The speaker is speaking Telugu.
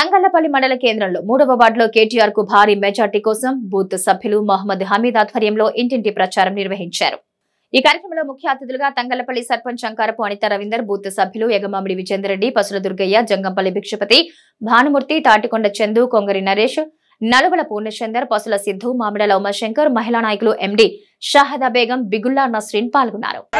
తంగళ్లపల్లి మండల కేంద్రంలో మూడవ వార్డులో కేటీఆర్ కు భారీ మెజార్టీ కోసం బూత్ సభ్యులు మహమ్మద్ హమీద్ ఆధ్వర్యంలో ఇంటింటి ప్రచారం నిర్వహించారు ఈ కార్యక్రమంలో ముఖ్య అతిథులుగా తంగళ్లపల్లి సర్పంచ్ అంకారపు అనిత రవీందర్ బూత్ సభ్యులు ఎగమామిడి విజేందరెడ్డి పసుల దుర్గయ్య జంగంపల్లి భిక్షపతి భానుమూర్తి తాటికొండ చందు కొంగరి నరేష్ నలుగుల పూర్ణచందర్ పసుల సిద్ధు మామిడల ఉమాశంకర్ మహిళా నాయకులు ఎండి షాహదా బేగం బిగుల్లా నస్రీన్ పాల్గొన్నారు